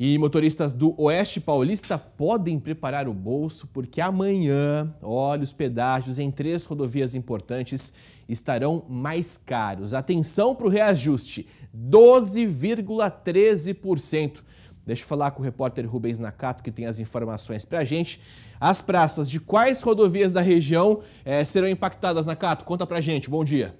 E motoristas do Oeste Paulista podem preparar o bolso, porque amanhã, olha, os pedágios em três rodovias importantes estarão mais caros. Atenção para o reajuste: 12,13%. Deixa eu falar com o repórter Rubens Nakato, que tem as informações para a gente. As praças de quais rodovias da região eh, serão impactadas, Nakato? Conta para a gente. Bom dia.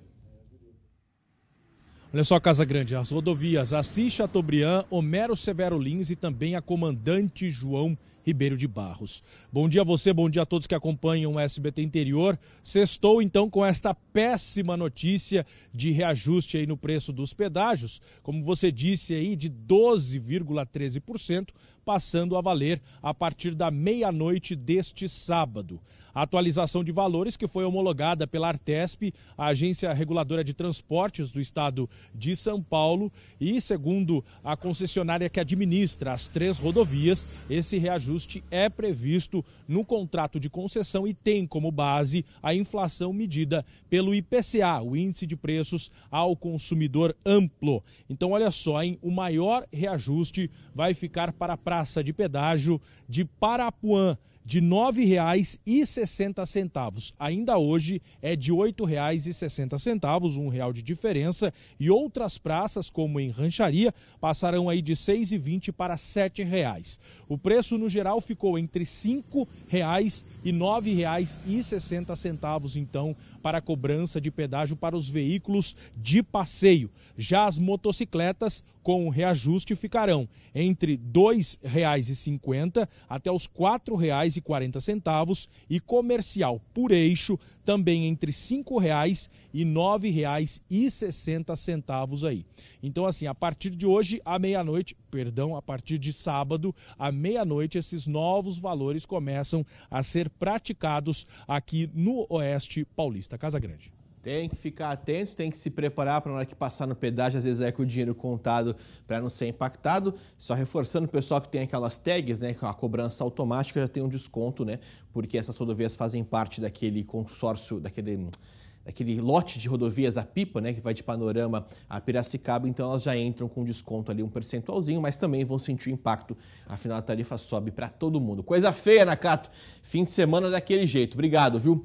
Olha só, Casa Grande, as rodovias Assis Chateaubriand, Homero Severo Lins e também a comandante João Ribeiro de Barros. Bom dia a você, bom dia a todos que acompanham o SBT Interior. Sextou então com esta péssima notícia de reajuste aí no preço dos pedágios, como você disse aí, de 12,13%, passando a valer a partir da meia-noite deste sábado. A atualização de valores que foi homologada pela Artesp, a Agência Reguladora de Transportes do Estado de São Paulo. E segundo a concessionária que administra as três rodovias, esse reajuste é previsto no contrato de concessão e tem como base a inflação medida pelo IPCA, o Índice de Preços ao Consumidor Amplo. Então, olha só, hein? o maior reajuste vai ficar para a Praça de Pedágio de Parapuã de R$ 9,60. Ainda hoje é de R$ 8,60, um real de diferença, e outras praças, como em Rancharia, passarão aí de R$ 6,20 para R$ 7,00. O preço no geral ficou entre R$ 5,00 e R$ 9,60, então, para a cobrança de pedágio para os veículos de passeio. Já as motocicletas, com o reajuste, ficarão entre R$ 2,50 até os R$ 4,00 R$5,40 e comercial por eixo também entre R$ 5,00 e R$ 9,60 aí. Então assim, a partir de hoje à meia-noite, perdão, a partir de sábado à meia-noite esses novos valores começam a ser praticados aqui no Oeste Paulista, Casa Grande. Tem que ficar atento, tem que se preparar para na hora que passar no pedágio, às vezes é com o dinheiro contado para não ser impactado. Só reforçando o pessoal que tem aquelas tags, né, com a cobrança automática já tem um desconto, né, porque essas rodovias fazem parte daquele consórcio, daquele daquele lote de rodovias a pipa, né, que vai de Panorama a Piracicaba, então elas já entram com desconto ali, um percentualzinho, mas também vão sentir o impacto, afinal a tarifa sobe para todo mundo. Coisa feia, Nakato, né, fim de semana daquele jeito. Obrigado, viu?